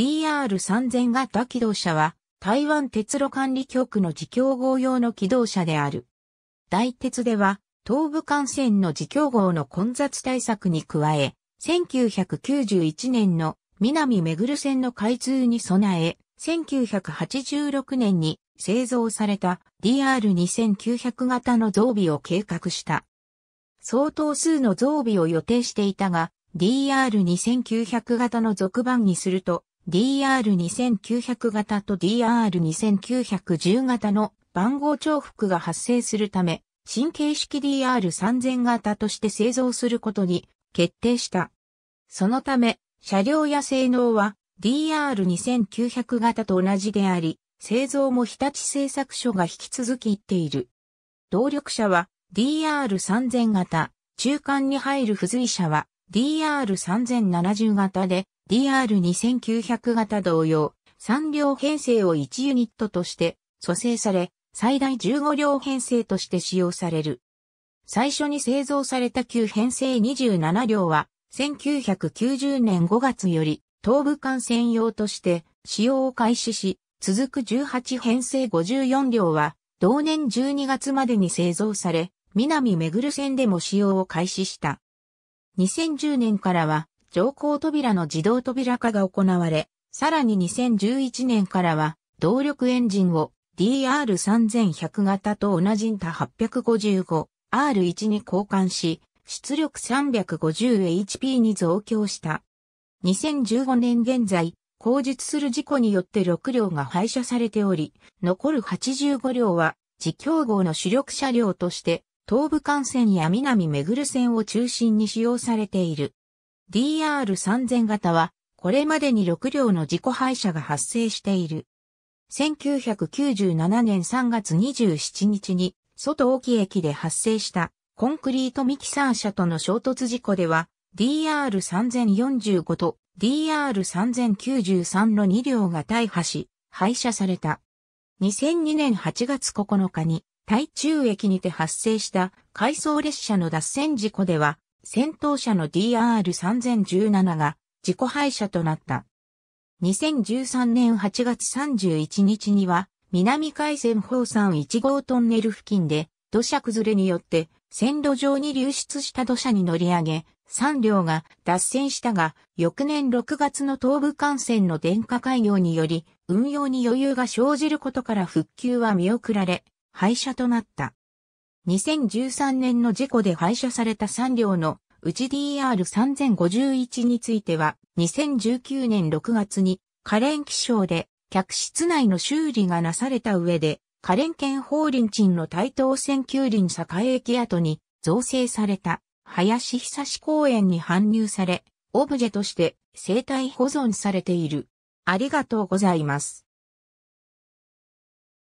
DR3000 型機動車は、台湾鉄路管理局の自供号用の機動車である。大鉄では、東武幹線の自供号の混雑対策に加え、1991年の南めぐる線の開通に備え、1986年に製造された DR2900 型の増備を計画した。相当数の増備を予定していたが、DR2900 型の続版にすると、DR2900 型と DR2910 型の番号重複が発生するため、新形式 DR3000 型として製造することに決定した。そのため、車両や性能は DR2900 型と同じであり、製造も日立製作所が引き続き行っている。動力車は DR3000 型、中間に入る付随車は DR3070 型で、DR2900 型同様、3両編成を1ユニットとして蘇生され、最大15両編成として使用される。最初に製造された旧編成27両は、1990年5月より東部艦専用として使用を開始し、続く18編成54両は、同年12月までに製造され、南めぐる線でも使用を開始した。2010年からは、乗降扉の自動扉化が行われ、さらに2011年からは動力エンジンを DR3100 型と同じんた 855R1 に交換し、出力 350HP に増強した。2015年現在、工述する事故によって6両が廃車されており、残る85両は、自強合の主力車両として、東武幹線や南めぐる線を中心に使用されている。DR3000 型は、これまでに6両の自己廃車が発生している。1997年3月27日に、外沖駅で発生したコンクリートミキサー車との衝突事故では、DR3045 と DR3093 の2両が大破し、廃車された。2002年8月9日に、台中駅にて発生した回送列車の脱線事故では、戦闘車の DR3017 が自己廃車となった。2013年8月31日には、南海線宝山1号トンネル付近で、土砂崩れによって線路上に流出した土砂に乗り上げ、3両が脱線したが、翌年6月の東部幹線の電化開業により、運用に余裕が生じることから復旧は見送られ、廃車となった。2013年の事故で廃車された3両のうち DR3051 については、2019年6月に、可憐気象で、客室内の修理がなされた上で、可憐県法林鎮の台東線九林栄駅跡に造成された林久志公園に搬入され、オブジェとして生態保存されている。ありがとうございます。